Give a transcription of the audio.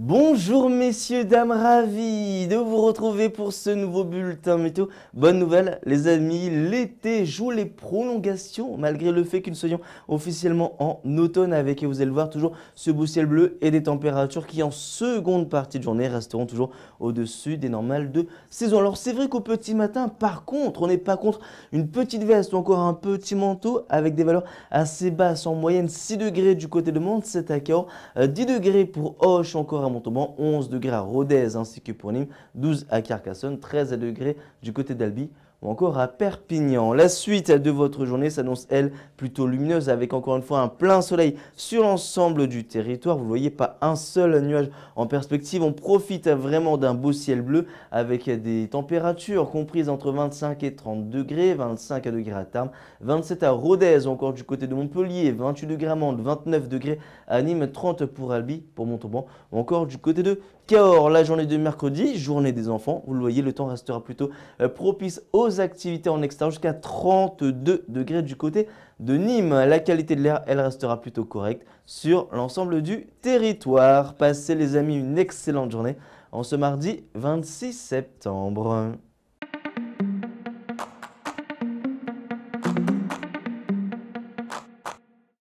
Bonjour messieurs, dames, ravis de vous retrouver pour ce nouveau bulletin météo. Bonne nouvelle les amis, l'été joue les prolongations malgré le fait que nous soyons officiellement en automne avec, et vous allez le voir, toujours ce beau ciel bleu et des températures qui en seconde partie de journée resteront toujours au-dessus des normales de saison. Alors c'est vrai qu'au petit matin, par contre, on n'est pas contre une petite veste ou encore un petit manteau avec des valeurs assez basses en moyenne 6 degrés du côté de Monde, 7 à 10 euh, degrés pour Hoche, encore à Montauban, 11 degrés à Rodez ainsi que pour Nîmes, 12 à Carcassonne, 13 degrés du côté d'Albi ou encore à Perpignan. La suite de votre journée s'annonce, elle, plutôt lumineuse avec encore une fois un plein soleil sur l'ensemble du territoire. Vous ne voyez pas un seul nuage en perspective. On profite vraiment d'un beau ciel bleu avec des températures comprises entre 25 et 30 degrés, 25 à degrés à Tarn, 27 à Rodez, encore du côté de Montpellier, 28 degrés à Mende, 29 degrés à Nîmes, 30 pour Albi, pour Montauban, ou encore du côté de Cahors. La journée de mercredi, journée des enfants, vous le voyez, le temps restera plutôt euh, propice aux activités en extérieur jusqu'à 32 degrés du côté de Nîmes. La qualité de l'air, elle restera plutôt correcte sur l'ensemble du territoire. Passez les amis une excellente journée en ce mardi 26 septembre.